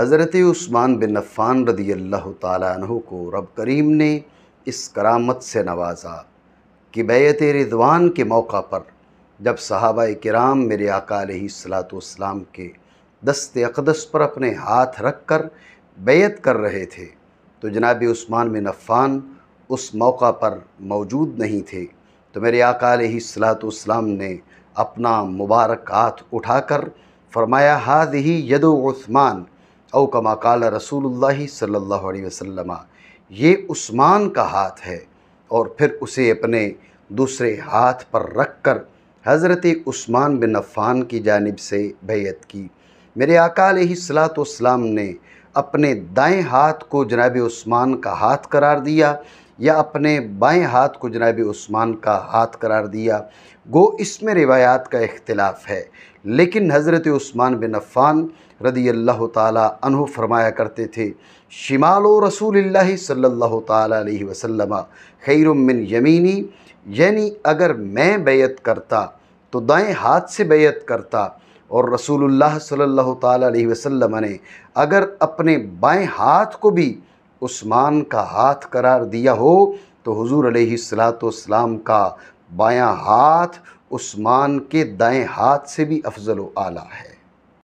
हज़रत उस्मान बिन अफ़ान रदी अल्लाह तु को रब करीम ने इस करामत से नवाजा कि बैत रिदवान के मौका पर जब सहाबा कराम मेरे आकाल सलातम के दस्त अकदस पर अपने हाथ रख कर बैत कर रहे थे तो जनाब उस्मान बिन अफ़ान उस मौका पर मौजूद नहीं थे तो मेरे आका सलातम ने अपना मुबारक हाथ उठाकर फरमाया हाद ही यदो उस्मान औ कमा काल रसूल सल्ला वसलम ये उस्मान का हाथ है और फिर उसे अपने दूसरे हाथ पर रख कर हज़रत उस्मान बिन अफ़ान की जानब से बैत की मेरे अकाल सलात ने अपने दाएं हाथ को जनाब उस्मान का हाथ करार दिया या अपने बाएं हाथ को जनाब उस्मान का हाथ करार दिया गो इसमें रिवायात का इख्तलाफ है लेकिन हज़रत उस्मान बिन अफ़ान रदी अल्लाह तहु फरमाया करते थे शिमाल रसूल सल्ला तसलम खैरमिन यमीनी यानी अगर मैं बैत करता तो दाएं हाथ से बैत करता और रसूलुल्लाह सल्लल्लाहु अलैहि वसल्लम ने अगर अपने बाएं हाथ को भी उस्मान का हाथ करार दिया हो तो हुजूर सलाम का बायां हाथ उस्मान के दाएं हाथ से भी अफजल आला है